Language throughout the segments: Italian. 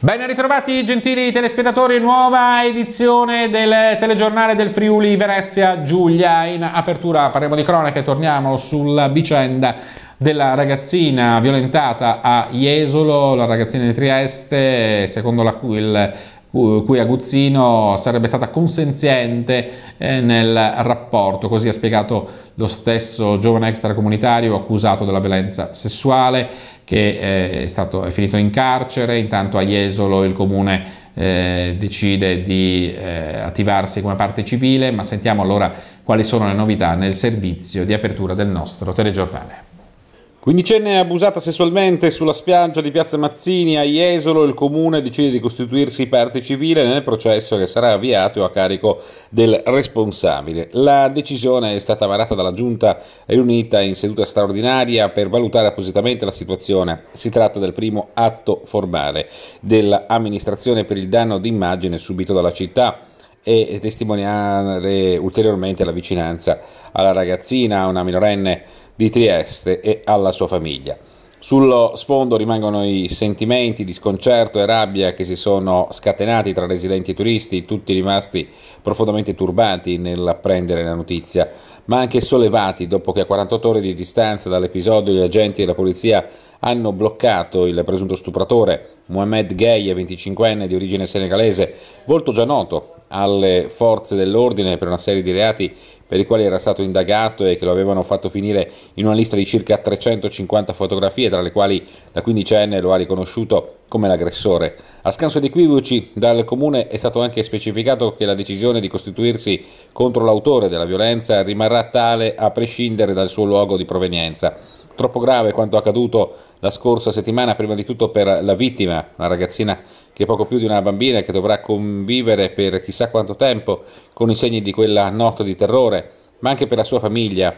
Ben ritrovati gentili telespettatori, nuova edizione del telegiornale del Friuli Venezia Giulia. In apertura parliamo di cronaca e torniamo sulla vicenda della ragazzina violentata a Jesolo, la ragazzina di Trieste, secondo la cui il cui Aguzzino sarebbe stata consenziente eh, nel rapporto, così ha spiegato lo stesso giovane extracomunitario accusato della violenza sessuale che eh, è, stato, è finito in carcere, intanto a Jesolo il comune eh, decide di eh, attivarsi come parte civile, ma sentiamo allora quali sono le novità nel servizio di apertura del nostro telegiornale. Quindicenne abusata sessualmente sulla spiaggia di Piazza Mazzini a Jesolo, il comune decide di costituirsi parte civile nel processo che sarà avviato a carico del responsabile. La decisione è stata varata dalla giunta riunita in seduta straordinaria per valutare appositamente la situazione. Si tratta del primo atto formale dell'amministrazione per il danno d'immagine subito dalla città e testimoniare ulteriormente la vicinanza alla ragazzina, una minorenne di Trieste e alla sua famiglia. Sullo sfondo rimangono i sentimenti di sconcerto e rabbia che si sono scatenati tra residenti e turisti, tutti rimasti profondamente turbati nell'apprendere la notizia, ma anche sollevati dopo che a 48 ore di distanza dall'episodio gli agenti della polizia hanno bloccato il presunto stupratore Mohamed Gay, 25enne di origine senegalese, volto già noto alle forze dell'ordine per una serie di reati per i quali era stato indagato e che lo avevano fatto finire in una lista di circa 350 fotografie, tra le quali la quindicenne lo ha riconosciuto come l'aggressore. A scanso di equivoci dal comune è stato anche specificato che la decisione di costituirsi contro l'autore della violenza rimarrà tale a prescindere dal suo luogo di provenienza troppo grave quanto accaduto la scorsa settimana, prima di tutto per la vittima, una ragazzina che è poco più di una bambina e che dovrà convivere per chissà quanto tempo con i segni di quella notte di terrore, ma anche per la sua famiglia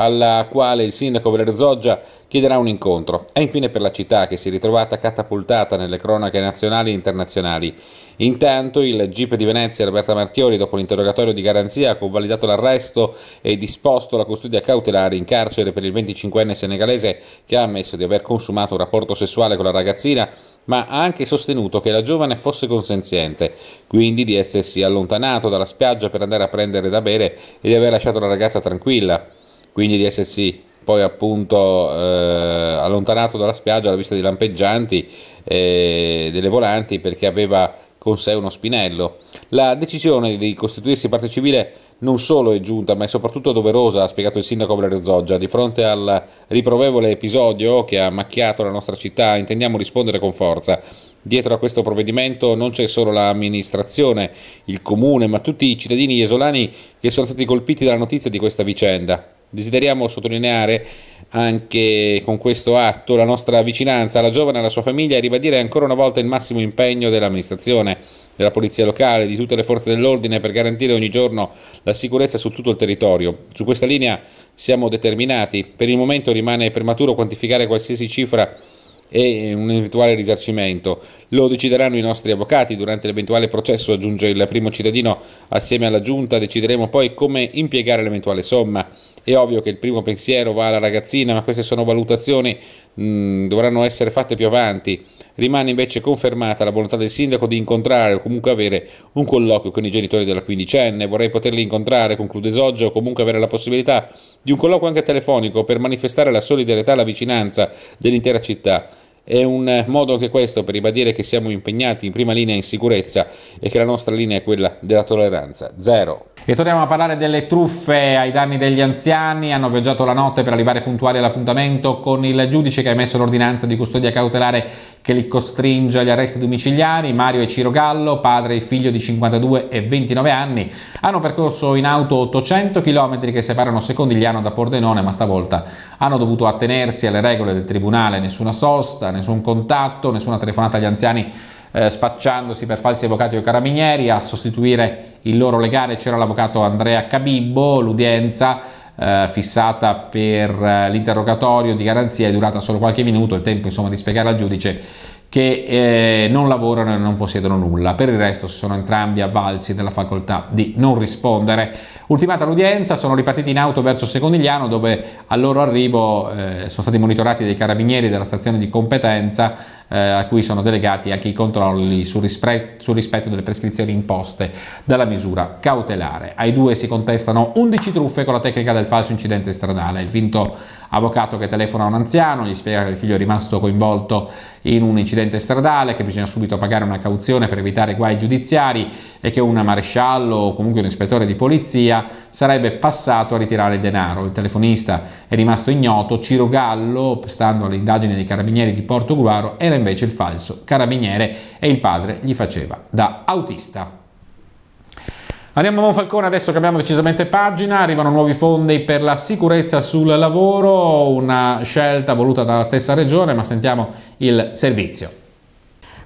alla quale il sindaco Verzoggia chiederà un incontro. E infine per la città che si è ritrovata catapultata nelle cronache nazionali e internazionali. Intanto il GIP di Venezia Roberta Marchiori, dopo l'interrogatorio di garanzia, ha convalidato l'arresto e disposto la custodia cautelare in carcere per il 25enne senegalese che ha ammesso di aver consumato un rapporto sessuale con la ragazzina, ma ha anche sostenuto che la giovane fosse consenziente, quindi di essersi allontanato dalla spiaggia per andare a prendere da bere e di aver lasciato la ragazza tranquilla quindi di essersi poi appunto eh, allontanato dalla spiaggia alla vista dei lampeggianti e eh, delle volanti perché aveva con sé uno spinello. La decisione di costituirsi parte civile non solo è giunta, ma è soprattutto doverosa, ha spiegato il sindaco Valerio Zoggia. Di fronte al riprovevole episodio che ha macchiato la nostra città, intendiamo rispondere con forza. Dietro a questo provvedimento non c'è solo l'amministrazione, il comune, ma tutti i cittadini isolani che sono stati colpiti dalla notizia di questa vicenda. Desideriamo sottolineare anche con questo atto la nostra vicinanza alla giovane e alla sua famiglia e ribadire ancora una volta il massimo impegno dell'amministrazione, della polizia locale, di tutte le forze dell'ordine per garantire ogni giorno la sicurezza su tutto il territorio. Su questa linea siamo determinati. Per il momento rimane prematuro quantificare qualsiasi cifra e un eventuale risarcimento. Lo decideranno i nostri avvocati durante l'eventuale processo, aggiunge il primo cittadino, assieme alla giunta decideremo poi come impiegare l'eventuale somma. È ovvio che il primo pensiero va alla ragazzina, ma queste sono valutazioni, che mm, dovranno essere fatte più avanti. Rimane invece confermata la volontà del sindaco di incontrare o comunque avere un colloquio con i genitori della quindicenne. Vorrei poterli incontrare, conclude Zoggio, o comunque avere la possibilità di un colloquio anche telefonico per manifestare la solidarietà e la vicinanza dell'intera città. È un modo anche questo per ribadire che siamo impegnati in prima linea in sicurezza e che la nostra linea è quella della tolleranza. Zero. E torniamo a parlare delle truffe ai danni degli anziani. Hanno viaggiato la notte per arrivare puntuali all'appuntamento con il giudice che ha emesso l'ordinanza di custodia cautelare che li costringe agli arresti domiciliari. Mario e Ciro Gallo, padre e figlio di 52 e 29 anni, hanno percorso in auto 800 km che separano Secondigliano da Pordenone, ma stavolta hanno dovuto attenersi alle regole del tribunale. Nessuna sosta, nessun contatto, nessuna telefonata agli anziani eh, spacciandosi per falsi avvocati o carabinieri, a sostituire il loro legale c'era l'avvocato Andrea Cabibbo, l'udienza eh, fissata per eh, l'interrogatorio di garanzia è durata solo qualche minuto, il tempo insomma di spiegare al giudice che eh, non lavorano e non possiedono nulla. Per il resto si sono entrambi avvalsi della facoltà di non rispondere. Ultimata l'udienza, sono ripartiti in auto verso Secondigliano dove al loro arrivo eh, sono stati monitorati dei carabinieri della stazione di competenza eh, a cui sono delegati anche i controlli sul, rispre- sul rispetto delle prescrizioni imposte dalla misura cautelare. Ai due si contestano 11 truffe con la tecnica del falso incidente stradale. Il finto avvocato che telefona a un anziano, gli spiega che il figlio è rimasto coinvolto in un incidente stradale, che bisogna subito pagare una cauzione per evitare guai giudiziari e che un maresciallo o comunque un ispettore di polizia sarebbe passato a ritirare il denaro. Il telefonista è rimasto ignoto, Ciro Gallo, stando alle indagini dei carabinieri di Porto Guaro, era invece il falso carabiniere e il padre gli faceva da autista. Andiamo a Falcone adesso cambiamo decisamente pagina, arrivano nuovi fondi per la sicurezza sul lavoro, una scelta voluta dalla stessa regione, ma sentiamo il servizio.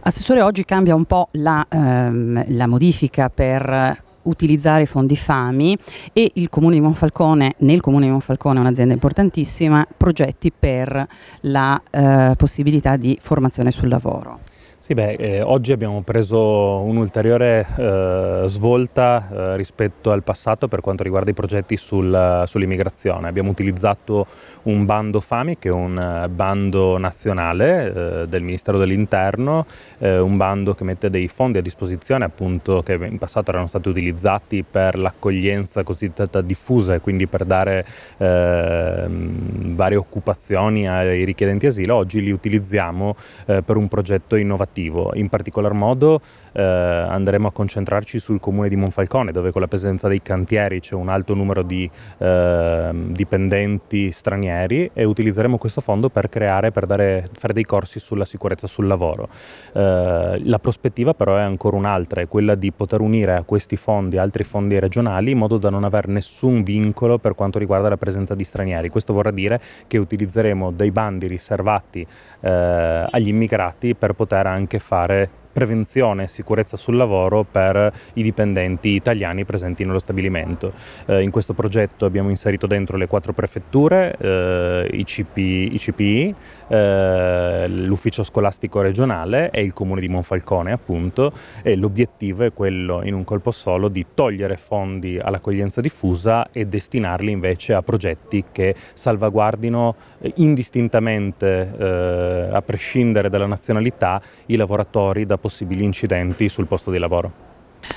Assessore, oggi cambia un po' la, ehm, la modifica per utilizzare i fondi FAMI e il Comune di Monfalcone, nel Comune di Monfalcone è un'azienda importantissima, progetti per la eh, possibilità di formazione sul lavoro. Sì, beh, eh, oggi abbiamo preso un'ulteriore eh, svolta eh, rispetto al passato per quanto riguarda i progetti sul, sull'immigrazione. Abbiamo utilizzato un bando FAMI, che è un eh, bando nazionale eh, del Ministero dell'Interno, eh, un bando che mette dei fondi a disposizione appunto che in passato erano stati utilizzati per l'accoglienza cosiddetta diffusa e quindi per dare ehm, varie occupazioni ai richiedenti asilo. Oggi li utilizziamo per un progetto innovativo attivo. In particolar modo eh, andremo a concentrarci sul comune di Monfalcone, dove con la presenza dei cantieri c'è un alto numero di eh, dipendenti stranieri e utilizzeremo questo fondo per creare, per dare, fare dei corsi sulla sicurezza sul lavoro. Eh, la prospettiva però è ancora un'altra, è quella di poter unire a questi fondi altri fondi regionali in modo da non avere nessun vincolo per quanto riguarda la presenza di stranieri. Questo vorrà dire che utilizzeremo dei bandi riservati eh, agli immigrati per poter anche anche fare prevenzione e sicurezza sul lavoro per i dipendenti italiani presenti nello stabilimento. Eh, in questo progetto abbiamo inserito dentro le quattro prefetture, eh, ICP, ICPI, eh, l'ufficio scolastico regionale e il comune di Monfalcone appunto e l'obiettivo è quello in un colpo solo di togliere fondi all'accoglienza diffusa e destinarli invece a progetti che salvaguardino eh, indistintamente eh, a prescindere dalla nazionalità i lavoratori da possibili incidenti sul posto di lavoro.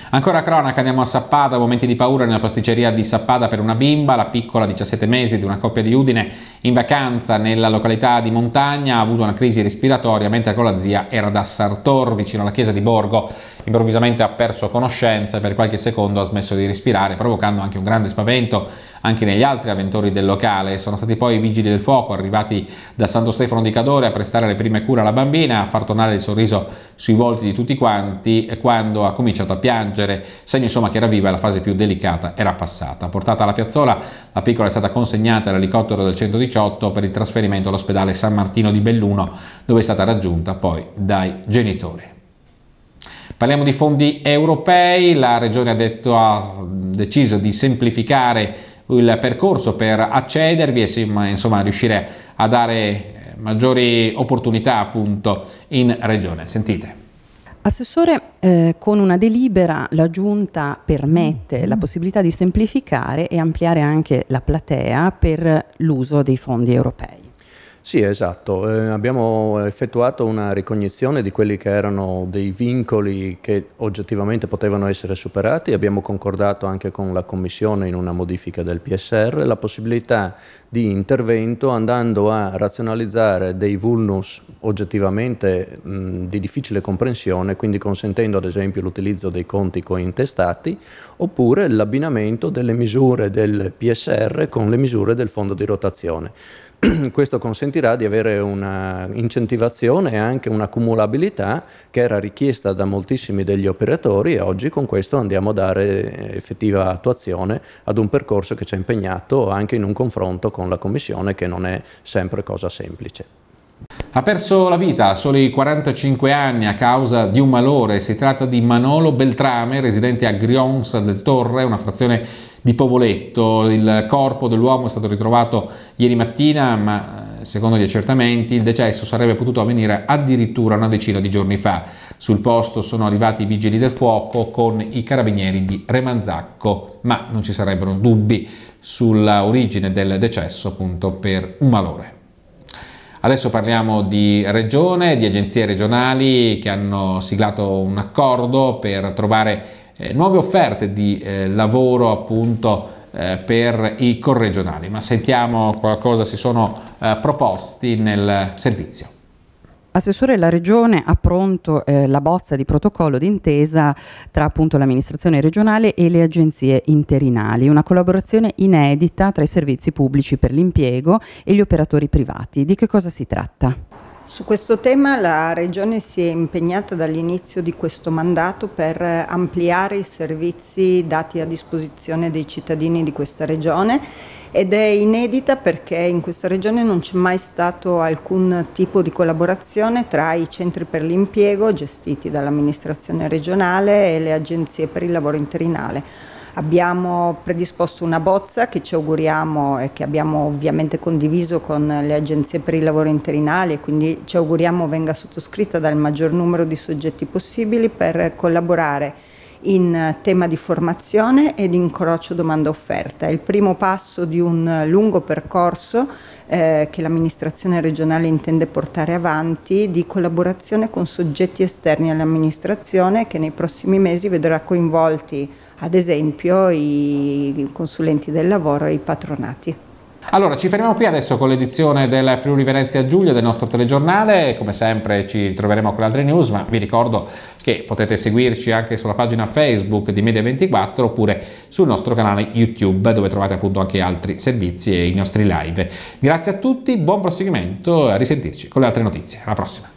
Ancora cronaca, andiamo a Sappada, momenti di paura nella pasticceria di Sappada per una bimba, la piccola 17 mesi di una coppia di Udine in vacanza nella località di Montagna ha avuto una crisi respiratoria mentre con la zia era da Sartor vicino alla chiesa di Borgo, improvvisamente ha perso conoscenza e per qualche secondo ha smesso di respirare provocando anche un grande spavento anche negli altri avventori del locale. Sono stati poi i vigili del fuoco arrivati da Santo Stefano di Cadore a prestare le prime cure alla bambina, a far tornare il sorriso sui volti di tutti quanti quando ha cominciato a piangere, segno insomma che era viva e la fase più delicata era passata. Portata alla piazzola, la piccola è stata consegnata all'elicottero del 118 per il trasferimento all'ospedale San Martino di Belluno, dove è stata raggiunta poi dai genitori. Parliamo di fondi europei, la Regione ha, detto, ha deciso di semplificare il percorso per accedervi e insomma riuscire a dare eh, maggiori opportunità appunto in regione. Sentite. Assessore, eh, con una delibera la Giunta permette la possibilità di semplificare e ampliare anche la platea per l'uso dei fondi europei. Sì, esatto. Eh, abbiamo effettuato una ricognizione di quelli che erano dei vincoli che oggettivamente potevano essere superati. Abbiamo concordato anche con la Commissione in una modifica del PSR la possibilità di intervento andando a razionalizzare dei vulnus oggettivamente mh, di difficile comprensione, quindi consentendo ad esempio l'utilizzo dei conti cointestati oppure l'abbinamento delle misure del PSR con le misure del fondo di rotazione. Questo consentirà di avere un'incentivazione e anche un'accumulabilità che era richiesta da moltissimi degli operatori e oggi con questo andiamo a dare eh, effettiva attuazione ad un percorso che ci ha impegnato anche in un confronto con la Commissione che non è sempre cosa semplice. Ha perso la vita a soli 45 anni a causa di un malore. Si tratta di Manolo Beltrame, residente a Grionza del Torre, una frazione di Povoletto. Il corpo dell'uomo è stato ritrovato ieri mattina, ma eh, secondo gli accertamenti il decesso sarebbe potuto avvenire addirittura una decina di giorni fa. Sul posto sono arrivati i vigili del fuoco con i carabinieri di Remanzacco, ma non ci sarebbero dubbi sulla origine del decesso appunto per un malore. Adesso parliamo di regione, di agenzie regionali che hanno siglato un accordo per trovare eh, nuove offerte di eh, lavoro appunto eh, per i corregionali, ma sentiamo qualcosa si sono eh, proposti nel servizio. Assessore, la Regione ha pronto eh, la bozza di protocollo d'intesa tra appunto, l'amministrazione regionale e le agenzie interinali, una collaborazione inedita tra i servizi pubblici per l'impiego e gli operatori privati. Di che cosa si tratta? Su questo tema la Regione si è impegnata dall'inizio di questo mandato per ampliare i servizi dati a disposizione dei cittadini di questa Regione ed è inedita perché in questa Regione non c'è mai stato alcun tipo di collaborazione tra i centri per l'impiego gestiti dall'amministrazione regionale e le agenzie per il lavoro interinale. Abbiamo predisposto una bozza che ci auguriamo e che abbiamo ovviamente condiviso con le agenzie per il lavoro interinali e quindi ci auguriamo venga sottoscritta dal maggior numero di soggetti possibili per collaborare in tema di formazione ed incrocio domanda-offerta. È il primo passo di un lungo percorso eh, che l'amministrazione regionale intende portare avanti di collaborazione con soggetti esterni all'amministrazione che nei prossimi mesi vedrà coinvolti ad esempio i consulenti del lavoro e i patronati. Allora, ci fermiamo qui adesso con l'edizione del Friuli Venezia Giulia del nostro telegiornale, come sempre ci ritroveremo con le altre news, ma vi ricordo che potete seguirci anche sulla pagina Facebook di Media24 oppure sul nostro canale YouTube dove trovate appunto anche altri servizi e i nostri live. Grazie a tutti, buon proseguimento e a risentirci con le altre notizie. Alla prossima!